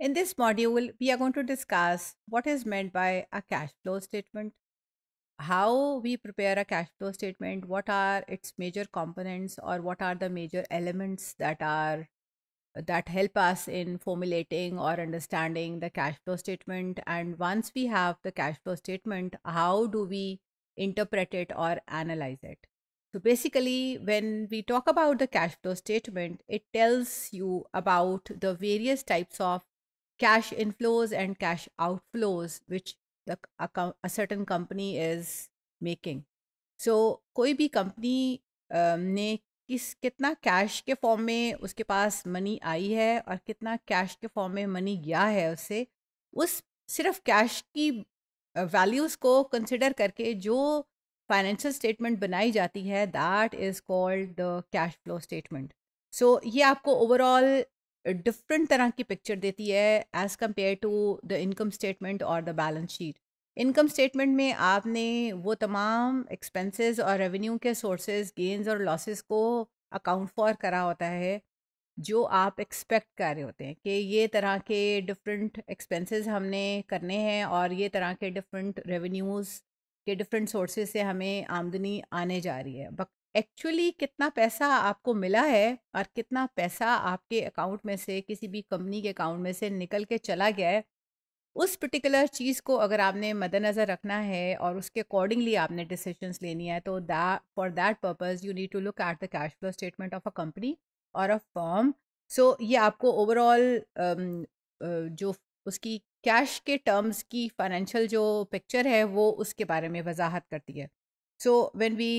In this module, we are going to discuss what is meant by a cash flow statement, how we prepare a cash flow statement, what are its major components or what are the major elements that are that help us in formulating or understanding the cash flow statement and once we have the cash flow statement how do we interpret it or analyze it so basically, when we talk about the cash flow statement, it tells you about the various types of cash inflows and cash outflows which the account, a certain company is making so कोई भी company um, ने किस कितना cash के form में उसके पास money I है और कितना कैश के फॉर्म में मनी गया है उससे उस सिर्फ कैश की वैल्यूज़ uh, को कंसिडर करके जो फाइनेंशियल स्टेटमेंट बनाई जाती है that is called the cash flow statement so ये आपको ओवरऑल डिफरेंट तरह की पिक्चर देती है as compare to the income statement और the balance sheet income statement में आपने वो तमाम एक्सपेंसेस और रेवेन्यू के सोर्सेज गेंस और लॉसेस को अकाउंट फॉर करा होता है जो आप एक्सपेक्ट कर रहे होते हैं कि ये तरह के डिफरेंट एक्सपेंसेस हमने करने हैं और ये तरह के डिफरेंट रेवेन्यूज़ के डिफरेंट सोर्सेज से हमें आमदनी आने जा रही है एक्चुअली कितना पैसा आपको मिला है और कितना पैसा आपके अकाउंट में से किसी भी कंपनी के अकाउंट में से निकल के चला गया है उस पर्टिकुलर चीज़ को अगर आपने मद्देनज़र रखना है और उसके अकॉर्डिंगली आपने डिसीजंस लेनी है तो that for that purpose you need to look at the cash flow statement of a company और अ फॉर्म सो ये आपको ओवरऑल जो उसकी कैश के टर्म्स की फाइनेंशियल जो पिक्चर है वो उसके बारे में वजाहत करती है so when we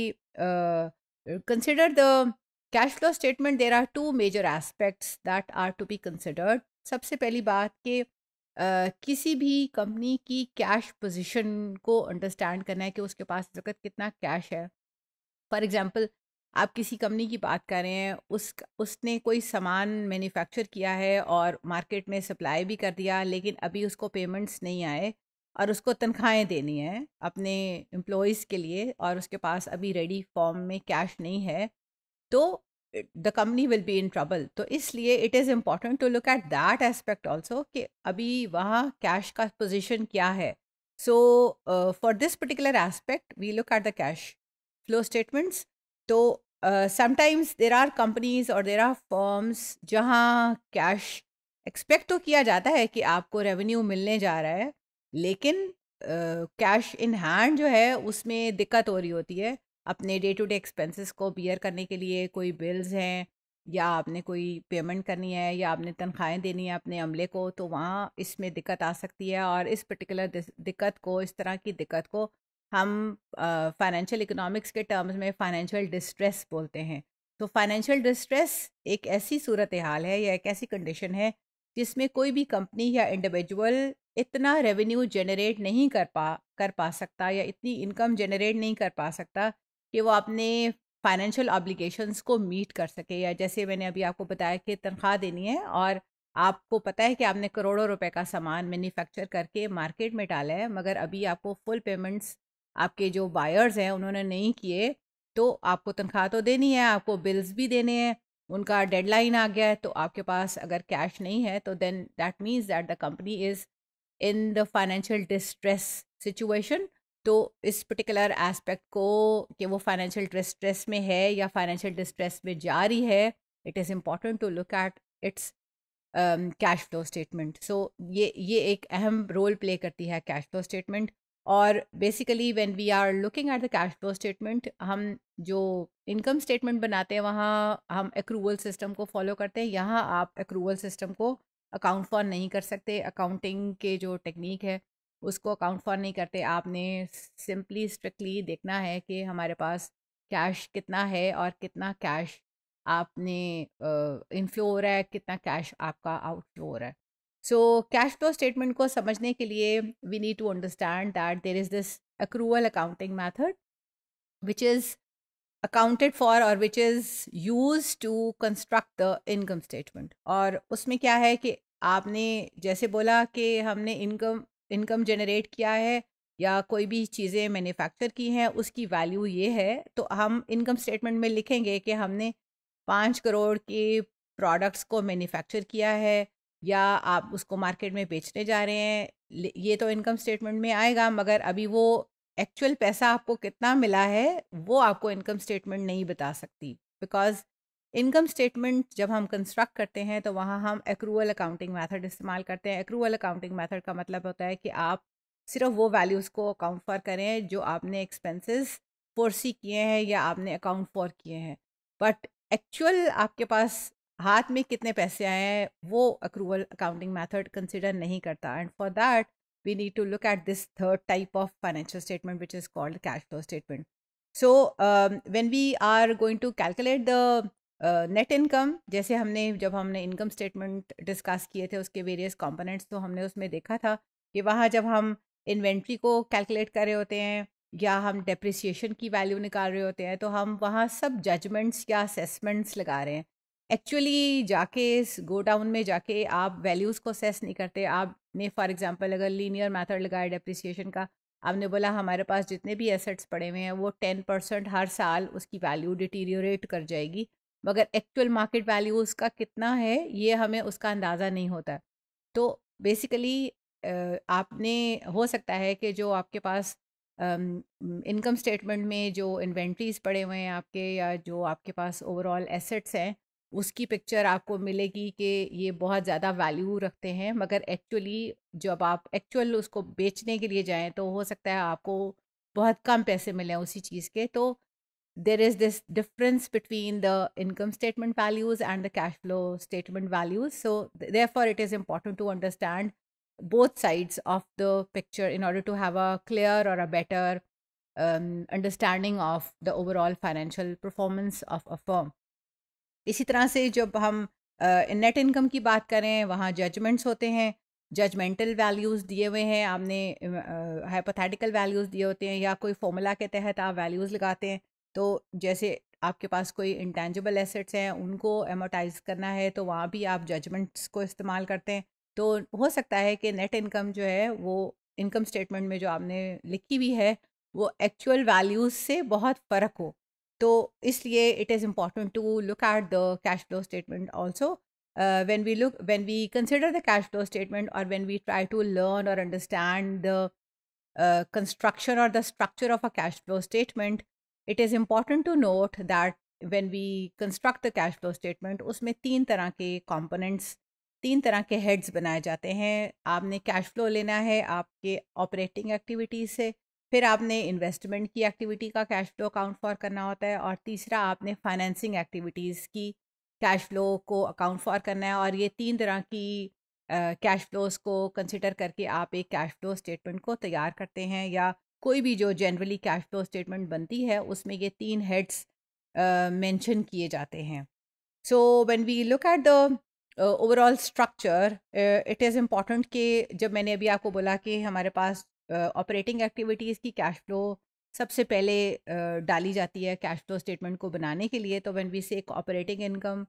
Uh, consider the cash flow statement there are two major aspects that are to be considered सबसे पहली बात कि Uh, किसी भी कंपनी की कैश पोजीशन को अंडरस्टैंड करना है कि उसके पास इस वक्त कितना कैश है फॉर एग्जांपल आप किसी कंपनी की बात कर रहे हैं उस उसने कोई सामान मैन्युफैक्चर किया है और मार्केट में सप्लाई भी कर दिया लेकिन अभी उसको पेमेंट्स नहीं आए और उसको तनख्वाहें देनी है अपने एम्प्लॉयज़ के लिए और उसके पास अभी रेडी फॉर्म में कैश नहीं है तो the company will be in trouble तो इसलिए it is important to look at that aspect also कि अभी वहाँ कैश का पोजिशन क्या है so for this particular aspect we look at the cash flow statements तो समटाइम्स देर आर कंपनीज और देर आर फॉर्म्स जहाँ कैश एक्सपेक्ट तो किया जाता है कि आपको रेवेन्यू मिलने जा रहा है लेकिन कैश इन हैंड जो है उसमें दिक्कत हो रही होती है अपने डे टू डे एक्सपेंसेस को बियर करने के लिए कोई बिल्स हैं या आपने कोई पेमेंट करनी है या आपने तनख्वाहें देनी है अपने अमले को तो वहाँ इसमें दिक्कत आ सकती है और इस पर्टिकुलर दिक्कत को इस तरह की दिक्कत को हम फाइनेंशियल इकोनॉमिक्स के टर्म्स में फाइनेंशियल डिस्ट्रेस बोलते हैं तो फाइनेंशियल डिस्ट्रेस एक ऐसी सूरत हाल है या एक ऐसी कंडीशन है जिसमें कोई भी कंपनी या इंडिविजुअल इतना रेवेन्यू जनरेट नहीं कर पा कर पा सकता या इतनी इनकम जनरेट नहीं कर पा सकता कि वो अपने फाइनेंशियल ऑब्लिगेशंस को मीट कर सके या जैसे मैंने अभी आपको बताया कि तनख्वाह देनी है और आपको पता है कि आपने करोड़ों रुपए का सामान मैन्युफैक्चर करके मार्केट में डाला है मगर अभी आपको फुल पेमेंट्स आपके जो बायर्स हैं उन्होंने नहीं किए तो आपको तनख्वाह तो देनी है आपको बिल्स भी देने हैं उनका डेडलाइन आ गया है तो आपके पास अगर कैश नहीं है तो then that means that the company is in the financial distress situation तो इस पर्टिकुलर एस्पेक्ट को कि वो फाइनेंशियल डिस्ट्रेस में है या फाइनेंशियल डिस्ट्रेस में जा रही है it is important to look at its cash flow statement so ये ये एक अहम रोल प्ले करती है कैश फ्लो स्टेटमेंट और basically when we are looking at the cash flow statement हम जो इनकम स्टेटमेंट बनाते हैं वहाँ हम एक सिस्टम को फॉलो करते हैं यहाँ आप एक सिस्टम को अकाउंट फॉर नहीं कर सकते अकाउंटिंग के जो टेक्निक है उसको अकाउंट फॉर नहीं करते आपने सिंपली स्ट्रिक्टली देखना है कि हमारे पास कैश कितना है और कितना कैश आपने इनफ्लो हो रहा है कितना कैश आपका आउटफ्लो हो रहा है सो कैश फ्लो स्टेटमेंट को समझने के लिए we need to understand that there is this accrual accounting method which is accounted for और which is use to construct the income statement और उसमें क्या है कि आपने जैसे बोला कि हमने इनकम इनकम जनरेट किया है या कोई भी चीज़ें मैन्युफैक्चर की हैं उसकी वैल्यू ये है तो हम इनकम स्टेटमेंट में लिखेंगे कि हमने पाँच करोड़ के प्रोडक्ट्स को मैन्युफैक्चर किया है या आप उसको मार्केट में बेचने जा रहे हैं ये तो इनकम स्टेटमेंट में आएगा मगर अभी वो एक्चुअल पैसा आपको कितना मिला है वो आपको इनकम स्टेटमेंट नहीं बता सकती बिकॉज इनकम स्टेटमेंट जब हम कंस्ट्रक्ट करते हैं तो वहाँ हम एक्रूवल अकाउंटिंग मेथड इस्तेमाल करते हैं एक्रूवल अकाउंटिंग मेथड का मतलब होता है कि आप सिर्फ वो वैल्यूज़ को अकाउंट फॉर करें जो आपने एक्सपेंसेस फोरसी किए हैं या आपने अकाउंट फॉर किए हैं बट एक्चुअल आपके पास हाथ में कितने पैसे आए हैं वो अक्रूवल अकाउंटिंग मेथड कंसिडर नहीं करता and for that we need to look at this third type of financial statement, which is called cash flow statement. So um, when we are going to calculate the uh, net income जैसे हमने जब हमने income statement discuss किए थे उसके various components तो हमने उसमें देखा था कि वहाँ जब हम inventory को calculate कर रहे होते हैं या हम डिप्रिसिएशन की वैल्यू निकाल रहे होते हैं तो हम वहाँ सब जजमेंट्स या असेसमेंट्स लगा रहे हैं एक्चुअली जाके इस गो डाउन में जाके आप वैल्यूज़ को असेस नहीं करते आप ने फॉर एग्जांपल अगर लीनियर मेथड लगाया डेप्रिसिएशन का आपने बोला हमारे पास जितने भी एसेट्स पड़े हुए हैं वो टेन परसेंट हर साल उसकी वैल्यू डिटीरियोरेट कर जाएगी मगर एक्चुअल मार्केट वैल्यू उसका कितना है ये हमें उसका अंदाज़ा नहीं होता तो बेसिकली आपने हो सकता है कि जो आपके पास इनकम स्टेटमेंट में जो इन्वेंट्रीज पड़े हुए हैं आपके या जो आपके पास ओवरऑल एसेट्स हैं उसकी पिक्चर आपको मिलेगी कि ये बहुत ज़्यादा वैल्यू रखते हैं मगर एक्चुअली जब आप एक्चुअल उसको बेचने के लिए जाएं तो हो सकता है आपको बहुत कम पैसे मिलें उसी चीज़ के तो there is this difference between the income statement values and the cash flow statement values so therefore it is important to understand both sides of the picture in order to have a clear और a better understanding of the overall financial performance of a firm इसी तरह से जब हम net income की बात करें वहाँ जजमेंट्स होते हैं जजमेंटल वैल्यूज़ दिए हुए हैं आपने हाइपोथेटिकल वैल्यूज़ दिए होते हैं या कोई फॉर्मूला के तहत आप वैल्यूज़ लगाते हैं तो जैसे आपके पास कोई इंटेंजिबल एसेट्स हैं उनको एमोटाइज करना है तो वहाँ भी आप जजमेंट्स को इस्तेमाल करते हैं तो हो सकता है कि नेट इनकम जो है वो इनकम स्टेटमेंट में जो आपने लिखी हुई है वो एक्चुअल वैल्यूज़ से बहुत फ़र्क हो तो इसलिए it is important to look at the cash flow statement also when we look when we consider the cash flow statement और when we try to learn और अंडरस्टैंड द कंस्ट्रक्शन और the structure of a cash flow statement it is important to note that when we construct the cash flow statement उसमें तीन तरह के components तीन तरह के हेड्स बनाए जाते हैं आपने कैश फ्लो लेना है आपके ऑपरेटिंग एक्टिविटीज़ से फिर आपने इन्वेस्टमेंट की एक्टिविटी का कैश फ्लो अकाउंट फॉर करना होता है और तीसरा आपने फाइनेंसिंग एक्टिविटीज़ की कैश फ्लो को अकाउंट फॉर करना है और ये तीन तरह की कैश फ्लोज को कंसिडर करके आप एक कैश फ्लो स्टेटमेंट को तैयार करते हैं या कोई भी जो जनरली कैश फ्लो स्टेटमेंट बनती है उसमें ये तीन हेड्स मेंशन किए जाते हैं so when we look at the overall structure it is important कि जब मैंने अभी आपको बोला कि हमारे पास ऑपरेटिंग एक्टिविटीज़ की कैश फ्लो सबसे पहले डाली जाती है कैश फ्लो स्टेटमेंट को बनाने के लिए तो वन वी से एक ऑपरेटिंग इनकम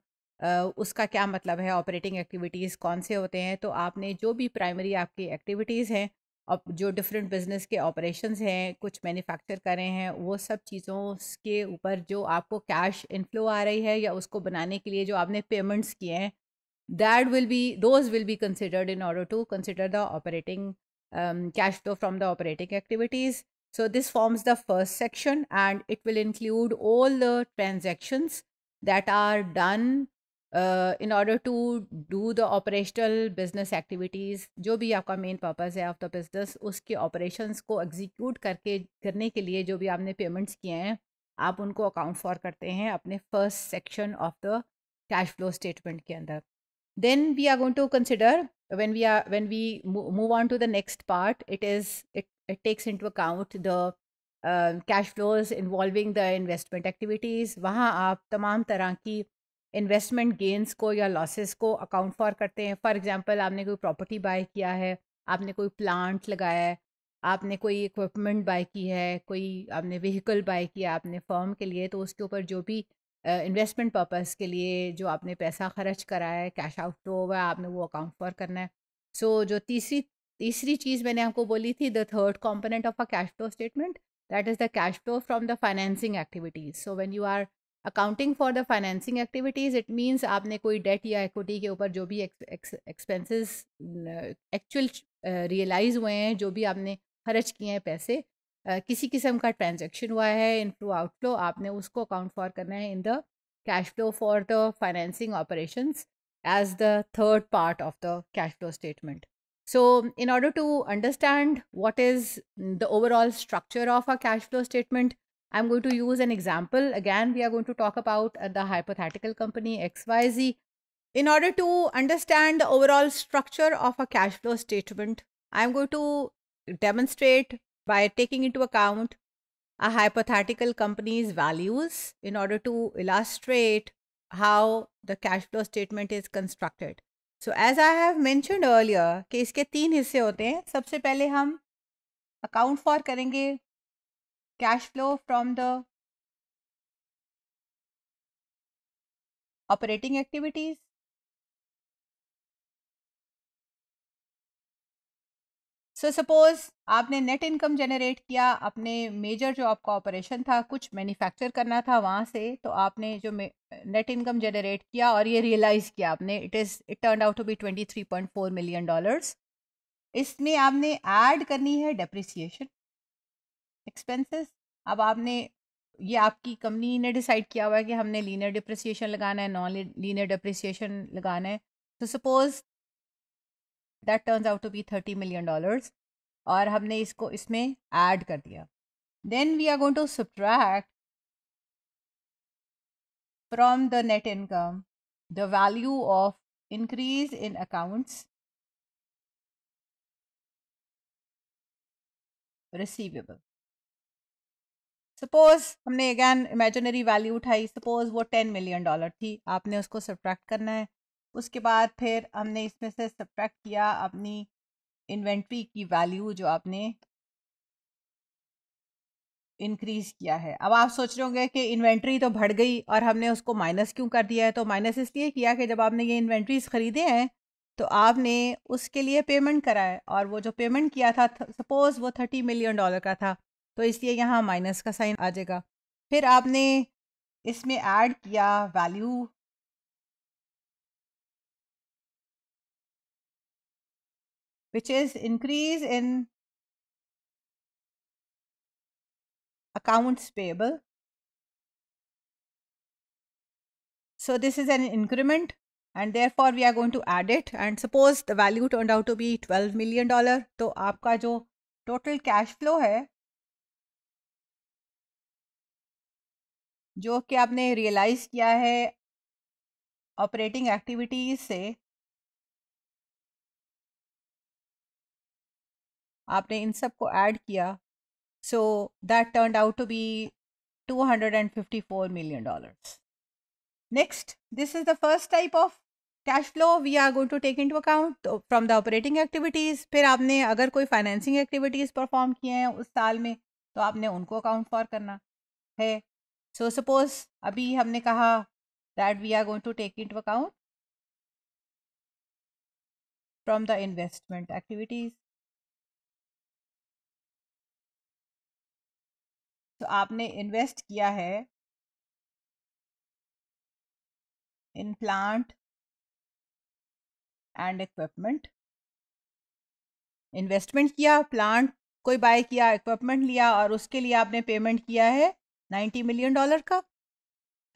उसका क्या मतलब है ऑपरेटिंग एक्टिविटीज़ कौन से होते हैं तो आपने जो भी प्राइमरी आपकी एक्टिविटीज़ हैं जो डिफरेंट बिजनेस के ऑपरेशंस हैं कुछ मैन्युफैक्चर कर रहे हैं वो सब चीज़ों के ऊपर जो आपको कैश इनफ्लो आ रही है या उसको बनाने के लिए जो आपने पेमेंट्स किए हैं that will be those will be considered in order to consider the operating um, cash flow from the operating activities. So this forms the first section and it will include all the transactions that are done uh, in order to do the operational business activities जो भी आपका main purpose है of the business उसके operations को execute करके करने के लिए जो भी आपने payments किए हैं आप उनको account for करते हैं अपने first section of the cash flow statement के अंदर Then we are going to consider when we are when we move on to the next part it is it, it takes into account the cash flows involving the investment activities वहाँ आप तमाम तरह की investment gains को या losses को account for करते हैं फॉर एग्जांपल आपने कोई प्रॉपर्टी बाय किया है आपने कोई प्लांट लगाया है आपने कोई इक्विपमेंट बाय की है कोई आपने व्हीकल बाय किया आपने फर्म के लिए तो उसके ऊपर जो भी इन्वेस्टमेंट पर्पज़ के लिए जो आपने पैसा खर्च करा है कैश आउटफ्लो तो हुआ है आपने वो अकाउंट फॉर करना है सो so, जो तीसरी तीसरी चीज़ मैंने आपको बोली थी the third component of a cash flow statement that is the cash flow from the financing activities so when you are accounting for the financing activities it means आपने कोई डेट या इक्विटी के ऊपर जो भी एक्सपेंसिस एक्चुअल रियलाइज हुए हैं जो भी आपने खर्च किए हैं पैसे किसी किस्म का ट्रांजैक्शन हुआ है इनफ्लो आउटफ्लो आपने उसको अकाउंट फॉर करना है in the cash flow for the financing operations as the third part of the cash flow statement. So, in order to understand what is the overall structure of a cash flow statement, I'm going to use an example. Again, we are going to talk about uh, the hypothetical company XYZ. In order to understand the overall structure of a cash flow statement, I'm going to demonstrate by taking into account a hypothetical company's values in order to illustrate how the cash flow statement is constructed. So as I have mentioned earlier कि इसके तीन हिस्से होते हैं सबसे पहले हम account for करेंगे cash flow from the operating activities so suppose आपने नेट इनकम जनरेट किया अपने मेजर जो आपका ऑपरेशन था कुछ मैन्युफैक्चर करना था वहाँ से तो आपने जो नेट इनकम जनरेट किया और ये रियलाइज़ किया आपने it is it turn out to be twenty three point four million dollars इसमें आपने ऐड करनी है डेप्रिसिएशन एक्सपेंसेस अब आपने ये आपकी कंपनी ने डिसाइड किया हुआ है कि हमने लीनर डिप्रिसिएशन लगाना है नॉन लीनर डिप्रिसिएशन लगाना है तो suppose that turns out to be thirty million dollars और हमने इसको इसमें ऐड कर दिया then we are going to subtract from the net income the value of increase in accounts receivable suppose हमने अगैन इमेजिनरी वैल्यू उठाई suppose वो ten million dollar थी आपने उसको सब्ट्रैक्ट करना है उसके बाद फिर हमने इसमें से सब्ट्रैक्ट किया अपनी इन्वेंट्री की वैल्यू जो आपने इंक्रीज किया है अब आप सोच रहे होंगे कि इन्वेंट्री तो बढ़ गई और हमने उसको माइनस क्यों कर दिया है तो माइनस इसलिए किया कि जब आपने ये इन्वेंट्रीज ख़रीदे हैं तो आपने उसके लिए पेमेंट करा है और वो जो पेमेंट किया था सपोज़ वो थर्टी मिलियन डॉलर का था तो इसलिए यहाँ माइनस का साइन आ जाएगा फिर आपने इसमें ऐड किया value which is increase in accounts payable. So this is an increment and therefore we are going to add it and suppose the value turned out to be 12 million dollar to aapka jo total cash flow hai jo ki aapne realize kiya hai operating activities se आपने इन सब को add किया so that turn out to be two hundred and fifty four million dollars next this is the first type of cash flow we are going to take into account from the operating activities फिर आपने अगर कोई financing activities perform किए हैं उस साल में तो आपने उनको अकाउंट फॉर करना है सो so, सपोज अभी हमने कहा that we are going to take into account from the investment activities तो आपने इन्वेस्ट किया है in plant and equipment investment किया प्लांट कोई बाय किया इक्विपमेंट लिया और उसके लिए आपने पेमेंट किया है नाइन्टी मिलियन डॉलर का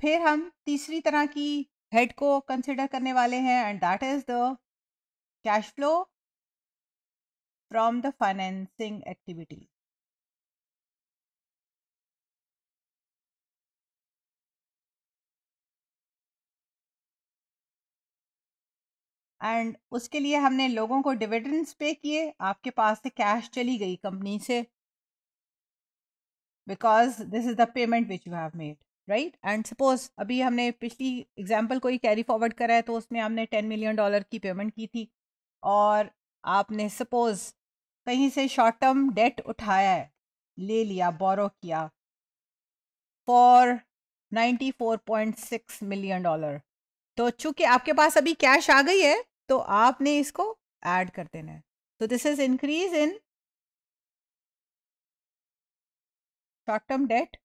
फिर हम तीसरी तरह की हेड को कंसिडर करने वाले हैं and that is the cash flow from the financing activities and उसके लिए हमने लोगों को डिविडेंड्स पे किए आपके पास से कैश चली गई कंपनी से because this is the payment which you have made right and suppose अभी हमने पिछली एग्जाम्पल कोई कैरी फॉरवर्ड करा है तो उसमें हमने टेन मिलियन डॉलर की पेमेंट की थी और आपने सपोज कहीं से शॉर्ट टर्म डेट उठाया है ले लिया बोरो किया for ninety four point six million dollar तो चूंकि आपके पास अभी कैश आ गई है तो आपने इसको ऐड कर देना है तो this is increase in short term debt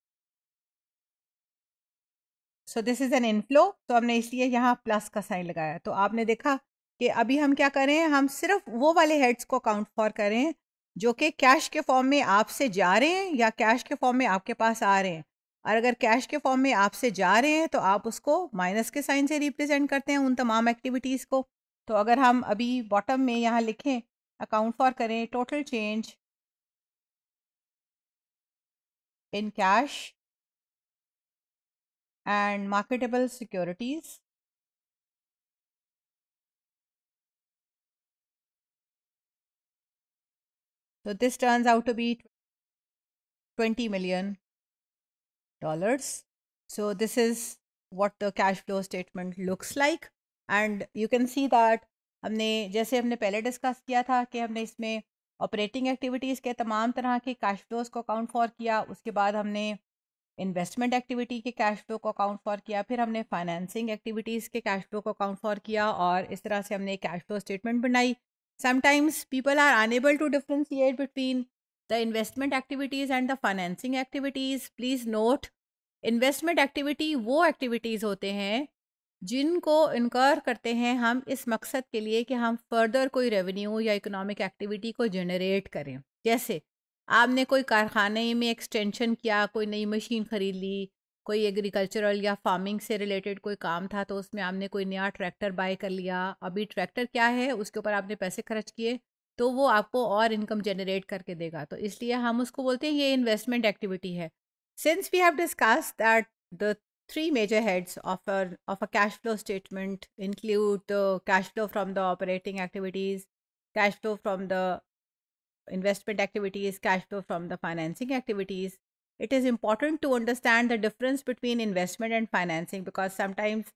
so this is an inflow तो हमने इसलिए यहाँ प्लस का साइन लगाया तो आपने देखा कि अभी हम क्या कर रहे हैं हम सिर्फ वो वाले हेड्स को काउंट फॉर कर रहे हैं जो कि कैश के फॉर्म में आपसे जा रहे हैं या कैश के फॉर्म में आपके पास आ रहे हैं और अगर कैश के फॉर्म में आपसे जा रहे हैं तो आप उसको माइनस के साइन से रिप्रेजेंट करते हैं उन तमाम एक्टिविटीज़ को So, अगर हम अभी बॉटम में यहाँ लिखें अकाउंट फॉर करें total and marketable securities so this turns out to be 20 million dollars so this is what the cash flow statement looks like and you can see that हमने जैसे हमने पहले डिस्कस किया था कि हमने इसमें ऑपरेटिंग एक्टिविटीज़ के तमाम तरह के कैश फ्लोज को अकाउंट फॉर किया उसके बाद हमने इन्वेस्टमेंट एक्टिविटी के कैश फ्लो को अकाउंट फॉर किया फिर हमने फाइनेंसिंग एक्टिविटीज़ के कैश फ्लो को अकाउंट फॉर किया और इस तरह से हमने कैश फ्लो स्टेटमेंट बनाई sometimes people are unable to differentiate between the investment activities and the financing activities please note investment activity वो एक्टिविटीज़ होते हैं जिनको इनकार करते हैं हम इस मकसद के लिए कि हम फर्दर कोई रेवेन्यू या इकोनॉमिक एक्टिविटी को जनरेट करें जैसे आपने कोई कारखाने में एक्सटेंशन किया कोई नई मशीन ख़रीद ली कोई एग्रीकल्चरल या फार्मिंग से रिलेटेड कोई काम था तो उसमें आपने कोई नया ट्रैक्टर बाय कर लिया अभी ट्रैक्टर क्या है उसके ऊपर आपने पैसे खर्च किए तो वो आपको और इनकम जनरेट करके देगा तो इसलिए हम उसको बोलते हैं ये इन्वेस्टमेंट एक्टिविटी है since we have discuss that the three major heads of a, of a cash flow statement include the cash flow from the operating activities, cash flow from the investment activities, cash flow from the financing activities. It is important to understand the difference between investment and financing because sometimes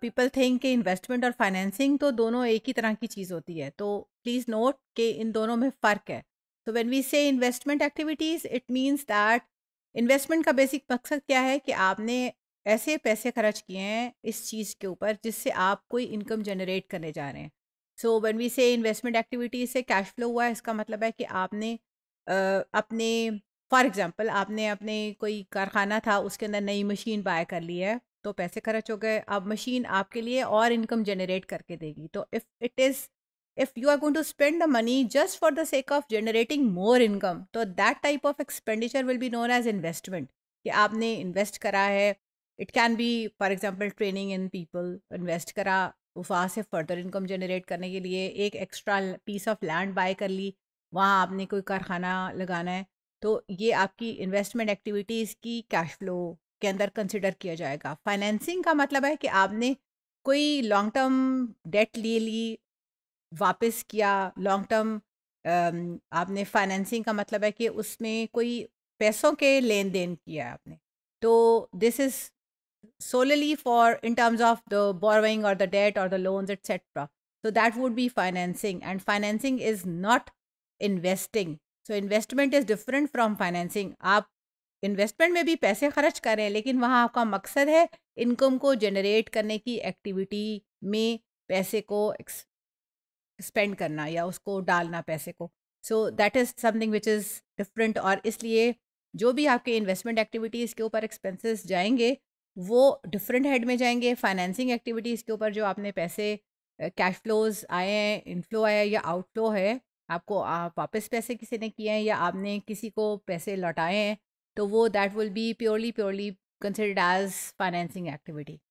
people think कि investment और financing तो दोनों एक ही तरह की चीज़ होती है तो प्लीज़ नोट कि इन दोनों में फ़र्क है so when we say investment activities it means that investment का बेसिक मकसद क्या है कि आपने ऐसे पैसे खर्च किए हैं इस चीज़ के ऊपर जिससे आप कोई इनकम जनरेट करने जा रहे हैं so when we say investment activity से कैश फ्लो हुआ है इसका मतलब है कि आपने आ, अपने फॉर एग्ज़ाम्पल आपने अपने कोई कारखाना था उसके अंदर नई मशीन बाय कर ली है तो पैसे खर्च हो गए अब मशीन आपके लिए और इनकम जनरेट करके देगी तो if it is if you are going to spend the money just for the sake of generating more income तो that type of expenditure will be known as investment कि आपने invest करा है it can be for example training in people invest करा वहाँ से further income generate करने के लिए एक extra piece of land buy कर ली वहाँ आपने कोई कारखाना लगाना है तो ये आपकी इन्वेस्टमेंट एक्टिविटीज़ की कैश फ्लो के अंदर कंसिडर किया जाएगा फाइनेंसिंग का मतलब है कि आपने कोई लॉन्ग टर्म डेट ले ली वापस किया लॉन्ग टर्म आपने फाइनेंसिंग का मतलब है कि उसमें कोई पैसों के लेन देन किया है आपने तो this is solely for in terms of the borrowing or the debt or the loans etc so that would be financing and financing is not investing so investment is different from financing आप investment में भी पैसे खर्च करें लेकिन वहाँ आपका मकसद है इनकम को जनरेट करने की एक्टिविटी में पैसे को स्पेंड करना या उसको डालना पैसे को so that is something which is different और इसलिए जो भी आपके इन्वेस्टमेंट एक्टिविटीज़ के ऊपर एक्सपेंसेस जाएंगे वो डिफरेंट हेड में जाएंगे फाइनेंसिंग एक्टिविटीज़ के ऊपर जो आपने पैसे कैश फ्लोज आए हैं इनफ्लो आया या आउटफ्लो है आपको आप वापस पैसे किसी ने किए हैं या आपने किसी को पैसे लौटाए हैं तो वो that will be purely purely considered as financing activity